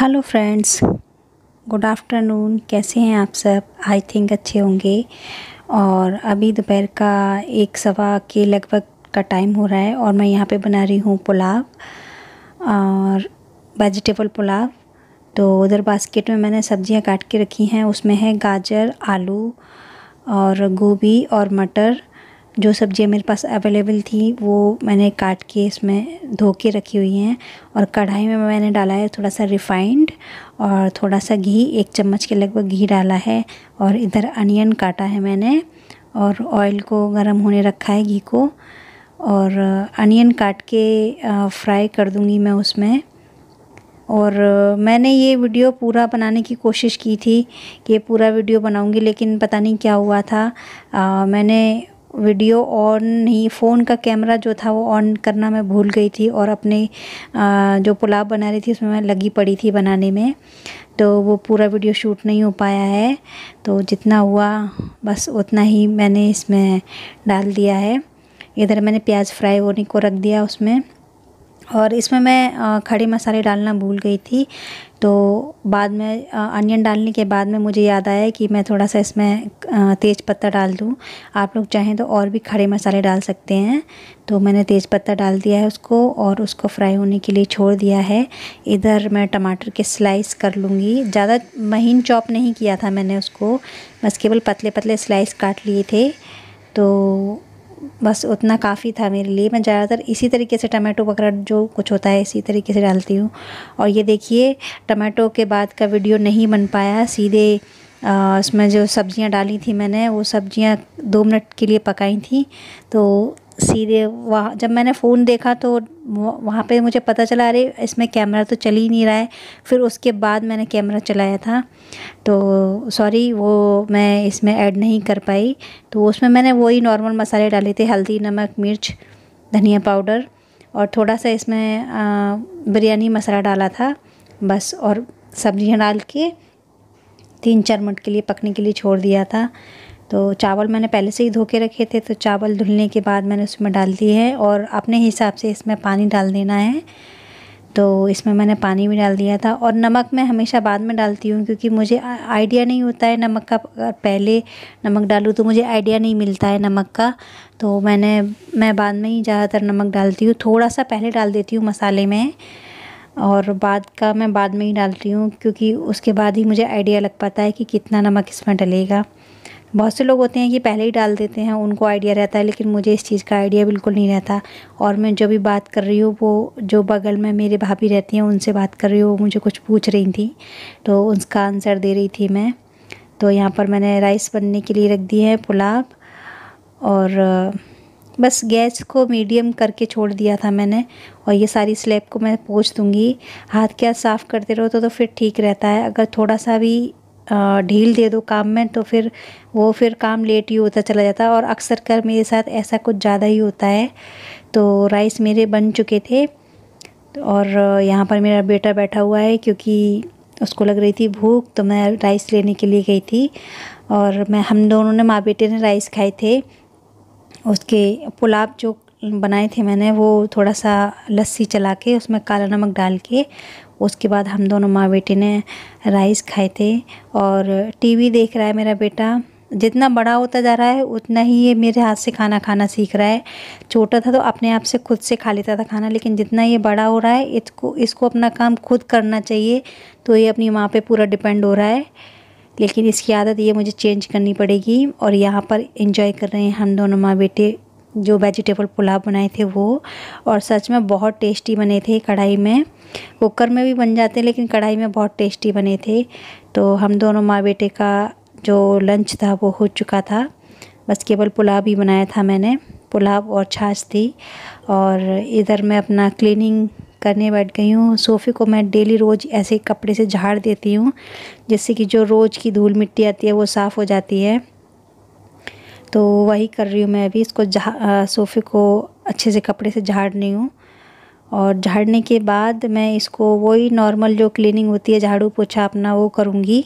hello friends good afternoon कैसे हैं आप सब आई थिंक अच्छे होंगे और अभी दोपहर का एक सवा के लगभग का टाइम हो रहा है और मैं यहाँ पे बना रही हूँ पुलाव और वेजिटेबल पुलाव तो उधर बास्केट में मैंने सब्जियाँ काट के रखी हैं उसमें है गाजर आलू और गोभी और मटर जो सब्ज़ियाँ मेरे पास अवेलेबल थी वो मैंने काट के इसमें धो के रखी हुई हैं और कढ़ाई में मैंने डाला है थोड़ा सा रिफ़ाइंड और थोड़ा सा घी एक चम्मच के लगभग घी डाला है और इधर अनियन काटा है मैंने और ऑयल को गर्म होने रखा है घी को और अनियन काट के फ्राई कर दूँगी मैं उसमें और मैंने ये वीडियो पूरा बनाने की कोशिश की थी कि पूरा वीडियो बनाऊंगी लेकिन पता नहीं क्या हुआ था आ, मैंने वीडियो ऑन नहीं फ़ोन का कैमरा जो था वो ऑन करना मैं भूल गई थी और अपने जो पुलाव बना रही थी उसमें मैं लगी पड़ी थी बनाने में तो वो पूरा वीडियो शूट नहीं हो पाया है तो जितना हुआ बस उतना ही मैंने इसमें डाल दिया है इधर मैंने प्याज फ्राई होने को रख दिया उसमें और इसमें मैं खड़े मसाले डालना भूल गई थी तो बाद में अनियन डालने के बाद में मुझे याद आया कि मैं थोड़ा सा इसमें तेज़ पत्ता डाल दूँ आप लोग चाहें तो और भी खड़े मसाले डाल सकते हैं तो मैंने तेज़ पत्ता डाल दिया है उसको और उसको फ्राई होने के लिए छोड़ दिया है इधर मैं टमाटर के स्लाइस कर लूँगी ज़्यादा महीन चॉप नहीं किया था मैंने उसको बस केवल पतले पतले स्लाइस काट लिए थे तो बस उतना काफ़ी था मेरे लिए मैं ज़्यादातर इसी तरीके से टमाटो वगैरह जो कुछ होता है इसी तरीके से डालती हूँ और ये देखिए टमाटो के बाद का वीडियो नहीं बन पाया सीधे इसमें जो सब्जियाँ डाली थी मैंने वो सब्ज़ियाँ दो मिनट के लिए पकाई थी तो सीधे वहाँ जब मैंने फ़ोन देखा तो वहाँ पे मुझे पता चला अरे इसमें कैमरा तो चल ही नहीं रहा है फिर उसके बाद मैंने कैमरा चलाया था तो सॉरी वो मैं इसमें ऐड नहीं कर पाई तो उसमें मैंने वही नॉर्मल मसाले डाले थे हल्दी नमक मिर्च धनिया पाउडर और थोड़ा सा इसमें बिरयानी मसाला डाला था बस और सब्जियाँ डाल के तीन चार मिनट के लिए पकने के लिए छोड़ दिया था तो चावल मैंने पहले से ही धो के रखे थे तो चावल धुलने के बाद मैंने उसमें डाल दिए है और अपने हिसाब से इसमें पानी डाल देना है तो इसमें मैंने पानी भी डाल दिया था और नमक मैं हमेशा बाद में डालती हूँ क्योंकि मुझे आइडिया नहीं होता है नमक का अगर पहले नमक डालूँ तो मुझे आइडिया नहीं मिलता है नमक का तो मैंने मैं बाद में ही ज़्यादातर नमक डालती हूँ थोड़ा सा पहले डाल देती हूँ मसाले में और बाद का मैं बाद में ही डालती हूँ क्योंकि उसके बाद ही मुझे आइडिया लग पाता है कि कितना नमक इसमें डलेगा बहुत से लोग होते हैं कि पहले ही डाल देते हैं उनको आइडिया रहता है लेकिन मुझे इस चीज़ का आइडिया बिल्कुल नहीं रहता और मैं जो भी बात कर रही हूँ वो जो बगल में मेरे भाभी रहती हैं उनसे बात कर रही हूँ वो मुझे कुछ पूछ रही थी तो उसका आंसर दे रही थी मैं तो यहाँ पर मैंने राइस बनने के लिए रख दी है पुलाव और बस गैस को मीडियम करके छोड़ दिया था मैंने और ये सारी स्लेब को मैं पोछ दूँगी हाथ क्या साफ़ करते रहो तो, तो फिर ठीक रहता है अगर थोड़ा सा भी ढील दे दो काम में तो फिर वो फिर काम लेट ही होता चला जाता और अक्सर कर मेरे साथ ऐसा कुछ ज़्यादा ही होता है तो राइस मेरे बन चुके थे और यहाँ पर मेरा बेटा बैठा हुआ है क्योंकि उसको लग रही थी भूख तो मैं राइस लेने के लिए गई थी और मैं हम दोनों ने माँ बेटे ने राइस खाए थे उसके पुलाव जो बनाए थे मैंने वो थोड़ा सा लस्सी चला के उसमें काला नमक डाल के उसके बाद हम दोनों माँ बेटे ने राइस खाए थे और टीवी देख रहा है मेरा बेटा जितना बड़ा होता जा रहा है उतना ही ये मेरे हाथ से खाना खाना सीख रहा है छोटा था तो अपने आप से खुद से खा लेता था खाना लेकिन जितना ये बड़ा हो रहा है इसको इसको अपना काम खुद करना चाहिए तो ये अपनी माँ पे पूरा डिपेंड हो रहा है लेकिन इसकी आदत ये मुझे चेंज करनी पड़ेगी और यहाँ पर इंजॉय कर रहे हैं हम दोनों माँ बेटे जो वेजिटेबल पुलाव बनाए थे वो और सच में बहुत टेस्टी बने थे कढ़ाई में कुकर में भी बन जाते लेकिन कढ़ाई में बहुत टेस्टी बने थे तो हम दोनों माँ बेटे का जो लंच था वो हो चुका था बस केवल पुलाव ही बनाया था मैंने पुलाव और छाछ थी और इधर मैं अपना क्लीनिंग करने बैठ गई हूँ सोफ़े को मैं डेली रोज़ ऐसे कपड़े से झाड़ देती हूँ जिससे कि जो रोज़ की धूल मिट्टी आती है वो साफ़ हो जाती है तो वही कर रही हूँ मैं अभी इसको सोफ़े को अच्छे से कपड़े से झाड़ रही हूँ और झाड़ने के बाद मैं इसको वही नॉर्मल जो क्लीनिंग होती है झाड़ू पोछा अपना वो करूँगी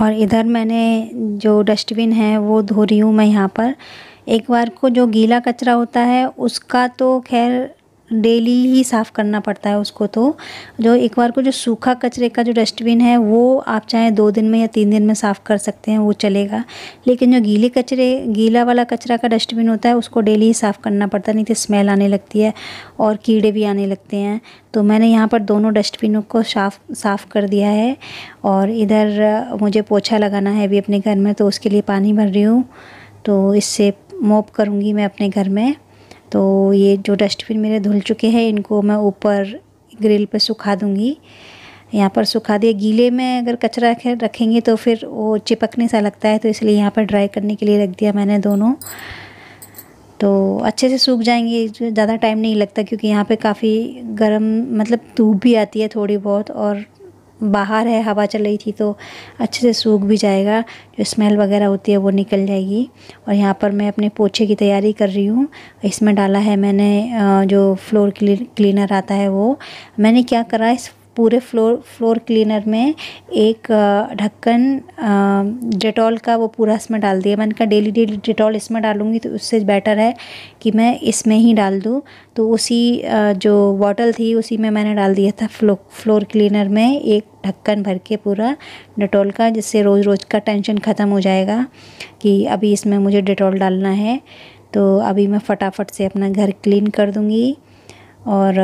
और इधर मैंने जो डस्टबिन है वो धो रही हूँ मैं यहाँ पर एक बार को जो गीला कचरा होता है उसका तो खैर डेली ही साफ़ करना पड़ता है उसको तो जो एक बार को जो सूखा कचरे का जो डस्टबिन है वो आप चाहे दो दिन में या तीन दिन में साफ़ कर सकते हैं वो चलेगा लेकिन जो गीले कचरे गीला वाला कचरा का डस्टबिन होता है उसको डेली ही साफ़ करना पड़ता है नहीं तो स्मेल आने लगती है और कीड़े भी आने लगते हैं तो मैंने यहाँ पर दोनों डस्टबिनों को साफ साफ़ कर दिया है और इधर मुझे पोछा लगाना है अभी अपने घर में तो उसके लिए पानी भर रही हूँ तो इससे मोप करूँगी मैं अपने घर में तो ये जो डस्टबिन मेरे धुल चुके हैं इनको मैं ऊपर ग्रिल पे सुखा दूँगी यहाँ पर सुखा दिए गीले में अगर कचरा रखेंगे तो फिर वो चिपकने सा लगता है तो इसलिए यहाँ पर ड्राई करने के लिए रख दिया मैंने दोनों तो अच्छे से सूख जाएंगे ज़्यादा टाइम नहीं लगता क्योंकि यहाँ पे काफ़ी गर्म मतलब धूप भी आती है थोड़ी बहुत और बाहर है हवा चल रही थी तो अच्छे से सूख भी जाएगा जो स्मेल वगैरह होती है वो निकल जाएगी और यहाँ पर मैं अपने पोछे की तैयारी कर रही हूँ इसमें डाला है मैंने जो फ्लोर क्लीनर आता है वो मैंने क्या करा इस पूरे फ्लोर फ्लोर क्लीनर में एक ढक्कन डेटॉल का वो पूरा इसमें डाल दिया मैंने कहा डेली डेली डेटॉल इसमें डालूँगी तो उससे बेटर है कि मैं इसमें ही डाल दूँ तो उसी जो बॉटल थी उसी में मैंने डाल दिया था फ्लो फ्लोर क्लीनर में एक ढक्कन भर के पूरा डेटॉल का जिससे रोज़ रोज़ का टेंशन ख़त्म हो जाएगा कि अभी इसमें मुझे डिटॉल डालना है तो अभी मैं फटाफट से अपना घर क्लीन कर दूँगी और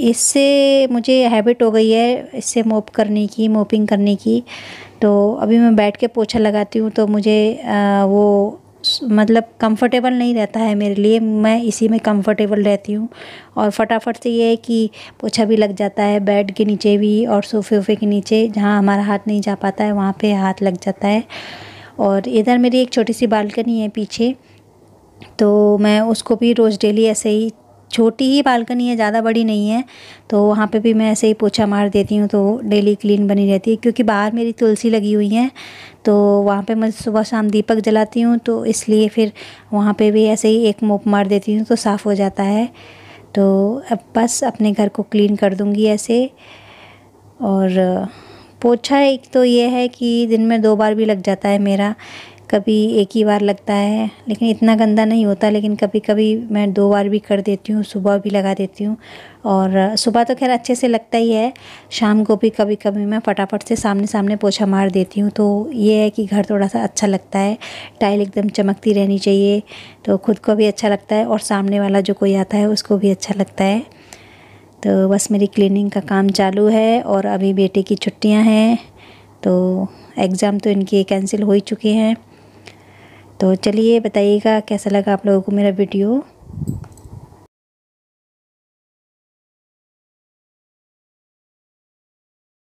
इससे मुझे हैबिट हो गई है इससे मोप करने की मोपिंग करने की तो अभी मैं बैठ के पोछा लगाती हूँ तो मुझे आ, वो मतलब कंफर्टेबल नहीं रहता है मेरे लिए मैं इसी में कंफर्टेबल रहती हूँ और फटाफट से ये है कि पोछा भी लग जाता है बेड के नीचे भी और सोफे वोफे के नीचे जहाँ हमारा हाथ नहीं जा पाता है वहाँ पे हाथ लग जाता है और इधर मेरी एक छोटी सी बालकनी है पीछे तो मैं उसको भी रोज़ डेली ऐसे ही छोटी ही बालकनी है ज़्यादा बड़ी नहीं है तो वहाँ पे भी मैं ऐसे ही पोछा मार देती हूँ तो डेली क्लीन बनी रहती है क्योंकि बाहर मेरी तुलसी लगी हुई है तो वहाँ पे मैं सुबह शाम दीपक जलाती हूँ तो इसलिए फिर वहाँ पे भी ऐसे ही एक मोप मार देती हूँ तो साफ़ हो जाता है तो अब बस अपने घर को क्लीन कर दूँगी ऐसे और पोछा एक तो ये है कि दिन में दो बार भी लग जाता है मेरा कभी एक ही बार लगता है लेकिन इतना गंदा नहीं होता लेकिन कभी कभी मैं दो बार भी कर देती हूँ सुबह भी लगा देती हूँ और सुबह तो खैर अच्छे से लगता ही है शाम को भी कभी कभी मैं फटाफट से सामने सामने पोछा मार देती हूँ तो ये है कि घर थोड़ा सा अच्छा लगता है टाइल एकदम चमकती रहनी चाहिए तो खुद को भी अच्छा लगता है और सामने वाला जो कोई आता है उसको भी अच्छा लगता है तो बस मेरी क्लिनिंग का काम चालू है और अभी बेटे की छुट्टियाँ हैं तो एग्ज़ाम तो इनके कैंसिल हो ही चुके हैं तो चलिए बताइएगा कैसा लगा आप लोगों को मेरा वीडियो